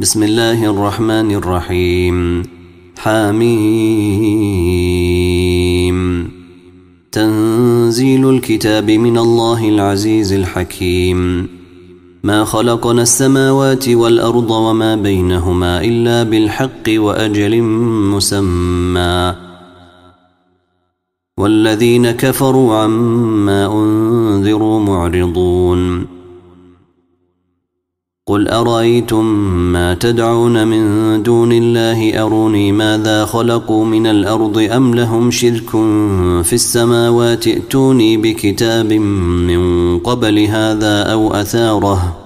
بسم الله الرحمن الرحيم حاميم تنزيل الكتاب من الله العزيز الحكيم ما خلقنا السماوات والأرض وما بينهما إلا بالحق وأجل مسمى والذين كفروا عما أنذروا معرضون قل أرأيتم ما تدعون من دون الله أروني ماذا خلقوا من الأرض أم لهم شرك في السماوات ائتوني بكتاب من قبل هذا أو أثاره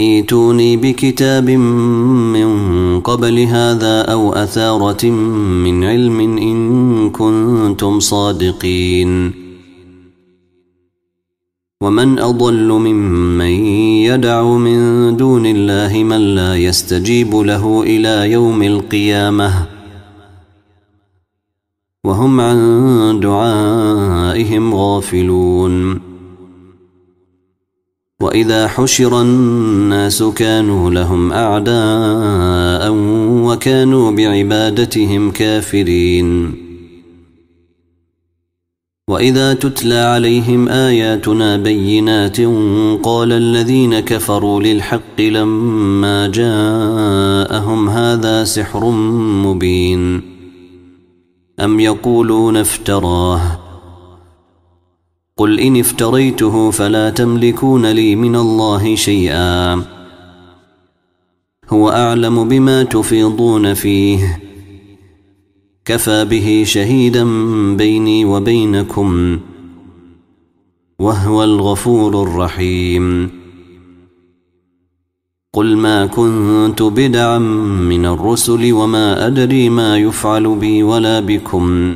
ائتوني بكتاب من قبل هذا أو أثارة من علم إن كنتم صادقين ومن أضل ممن يدعو من دون الله من لا يستجيب له إلى يوم القيامة وهم عن دعائهم غافلون وإذا حشر الناس كانوا لهم أعداء وكانوا بعبادتهم كافرين وإذا تتلى عليهم آياتنا بينات قال الذين كفروا للحق لما جاءهم هذا سحر مبين أم يقولون افتراه قل إن افتريته فلا تملكون لي من الله شيئا هو أعلم بما تفيضون فيه كفى به شهيدا بيني وبينكم وهو الغفور الرحيم قل ما كنت بدعا من الرسل وما أدري ما يفعل بي ولا بكم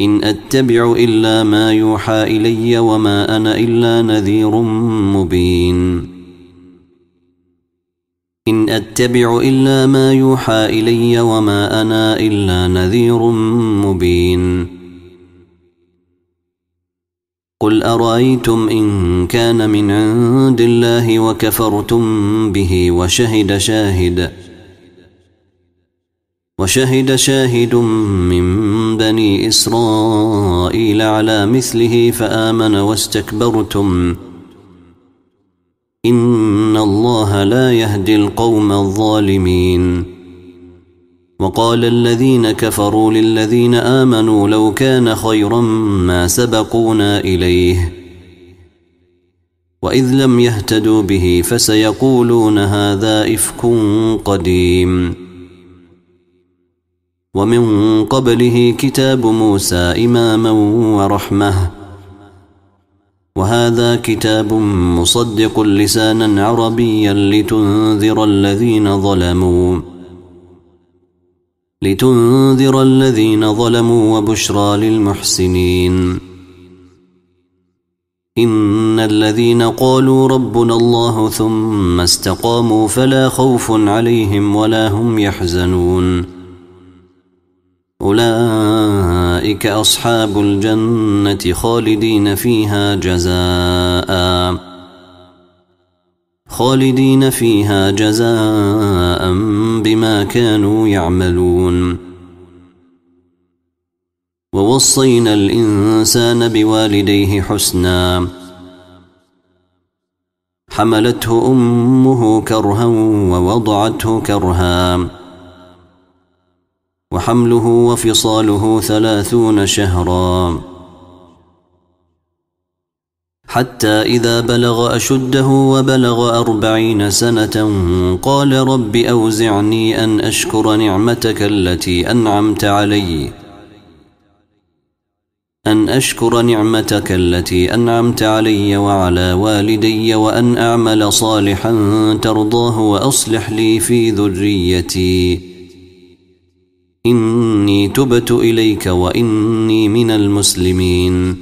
إن أتبع إلا ما يوحى إلي وما أنا إلا نذير مبين إن أتبع إلا ما يوحى إلي وما أنا إلا نذير مبين قل أرأيتم إن كان من عند الله وكفرتم به وشهد شاهد وشهد شاهد من بني إسرائيل على مثله فآمن واستكبرتم إن الله لا يهدي القوم الظالمين وقال الذين كفروا للذين آمنوا لو كان خيرا ما سبقونا إليه وإذ لم يهتدوا به فسيقولون هذا إفك قديم ومن قبله كتاب موسى إماما ورحمه وهذا كتاب مصدق لسانا عربيا لتنذر الذين ظلموا لتنذر الذين ظلموا وبشرى للمحسنين إن الذين قالوا ربنا الله ثم استقاموا فلا خوف عليهم ولا هم يحزنون أولئك أولئك أصحاب الجنة خالدين فيها جزاء خالدين فيها جزاء بما كانوا يعملون ووصينا الإنسان بوالديه حسنا حملته أمه كرها ووضعته كرها وحمله وفصاله ثلاثون شهرا حتى إذا بلغ أشده وبلغ أربعين سنة قال رب أوزعني أن أشكر نعمتك التي أنعمت علي أن أشكر نعمتك التي أنعمت علي وعلى والدي وأن أعمل صالحا ترضاه وأصلح لي في ذريتي إني تبت إليك وإني من المسلمين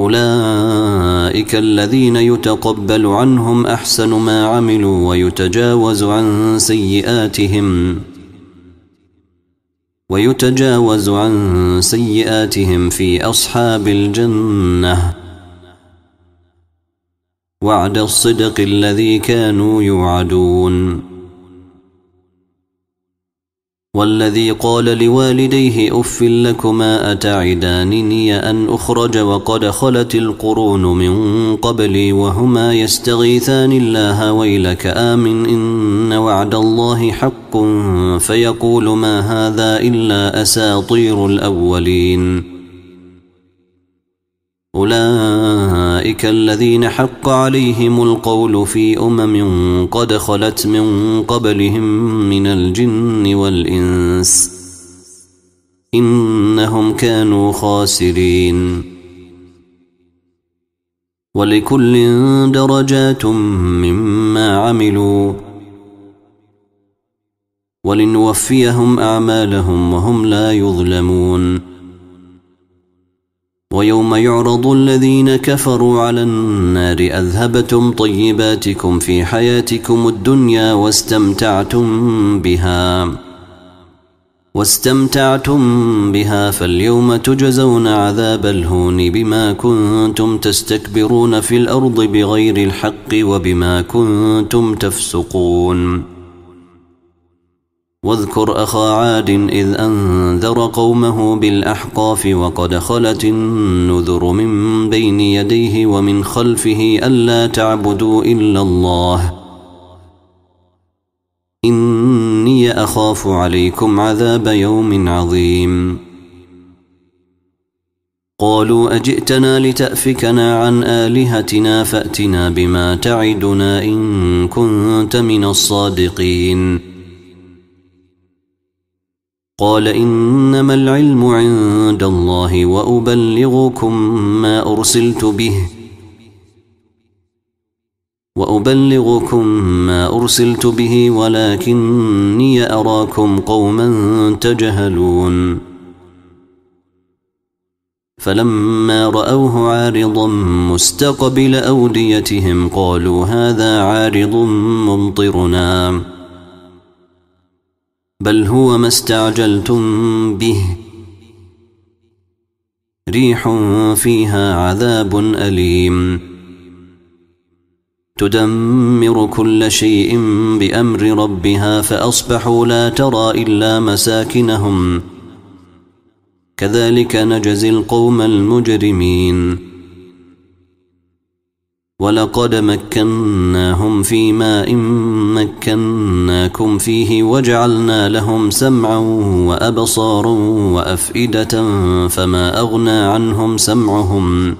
أولئك الذين يتقبل عنهم أحسن ما عملوا ويتجاوز عن سيئاتهم ويتجاوز عن سيئاتهم في أصحاب الجنة وعد الصدق الذي كانوا يوعدون والذي قال لوالديه اف لكما اتعدانني ان اخرج وقد خلت القرون من قبلي وهما يستغيثان الله ويلك امن ان وعد الله حق فيقول ما هذا الا اساطير الاولين أولئك الذين حق عليهم القول في أمم قد خلت من قبلهم من الجن والإنس إنهم كانوا خاسرين ولكل درجات مما عملوا ولنوفيهم أعمالهم وهم لا يظلمون ويوم يعرض الذين كفروا على النار أذهبتم طيباتكم في حياتكم الدنيا واستمتعتم بها واستمتعتم بها فاليوم تجزون عذاب الهون بما كنتم تستكبرون في الأرض بغير الحق وبما كنتم تفسقون واذكر أخا عاد إذ أنذر قومه بالأحقاف وقد خلت النذر من بين يديه ومن خلفه ألا تعبدوا إلا الله إني أخاف عليكم عذاب يوم عظيم قالوا أجئتنا لتأفكنا عن آلهتنا فأتنا بما تعدنا إن كنت من الصادقين قال إنما العلم عند الله وأبلغكم ما أرسلت به وأبلغكم ما أرسلت به ولكني أراكم قوما تجهلون فلما رأوه عارضا مستقبل أوديتهم قالوا هذا عارض ممطرنا بل هو ما استعجلتم به ريح فيها عذاب أليم تدمر كل شيء بأمر ربها فأصبحوا لا ترى إلا مساكنهم كذلك نجزي القوم المجرمين ولقد مكناهم في ماء مكناكم فيه وجعلنا لهم سمعا وابصارا وافئده فما اغنى عنهم سمعهم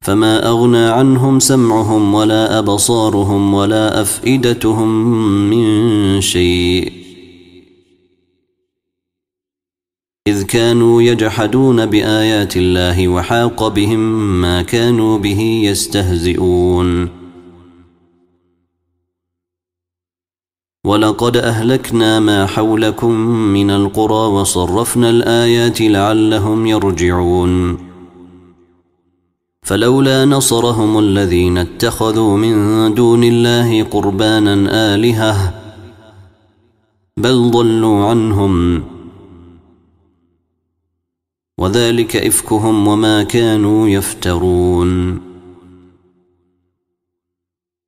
فما اغنى عنهم سمعهم ولا ابصارهم ولا افئدتهم من شيء إذ كانوا يجحدون بآيات الله وحاق بهم ما كانوا به يستهزئون ولقد أهلكنا ما حولكم من القرى وصرفنا الآيات لعلهم يرجعون فلولا نصرهم الذين اتخذوا من دون الله قربانا آلهة بل ضلوا عنهم وذلك إفكهم وما كانوا يفترون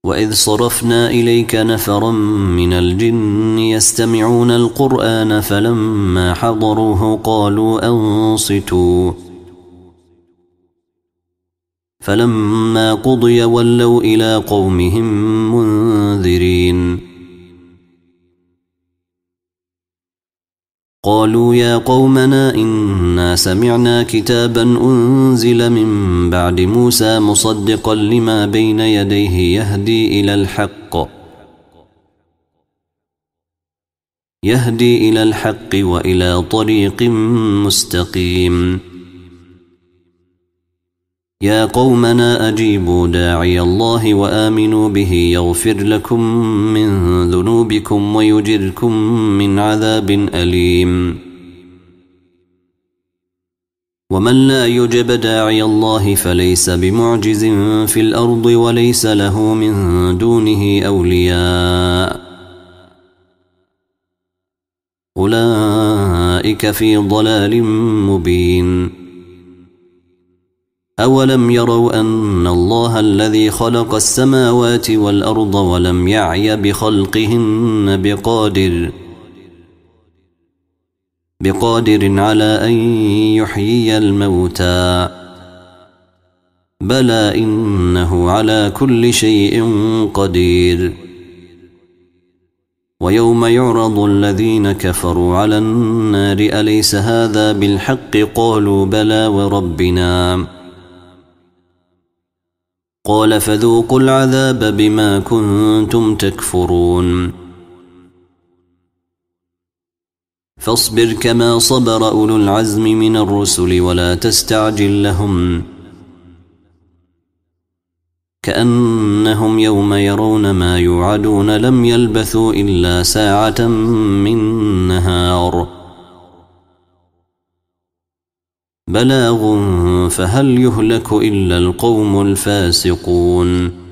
وإذ صرفنا إليك نفرا من الجن يستمعون القرآن فلما حضروه قالوا أنصتوا فلما قضي ولوا إلى قومهم منذرين قالوا يا قومنا إنا سمعنا كتابا أنزل من بعد موسى مصدقا لما بين يديه يهدي إلى الحق يهدي إلى الحق وإلى طريق مستقيم يا قومنا أجيبوا داعي الله وآمنوا به يغفر لكم من ذنوبكم ويجركم من عذاب أليم ومن لا يجب داعي الله فليس بمعجز في الأرض وليس له من دونه أولياء أولئك في ضلال مبين أولم يروا أن الله الذي خلق السماوات والأرض ولم يعي بخلقهن بقادر بقادر على أن يحيي الموتى بلى إنه على كل شيء قدير ويوم يعرض الذين كفروا على النار أليس هذا بالحق قالوا بلى وربنا قال فذوقوا العذاب بما كنتم تكفرون فاصبر كما صبر اولو العزم من الرسل ولا تستعجل لهم كانهم يوم يرون ما يوعدون لم يلبثوا الا ساعه من نهار بلاغ فهل يهلك إلا القوم الفاسقون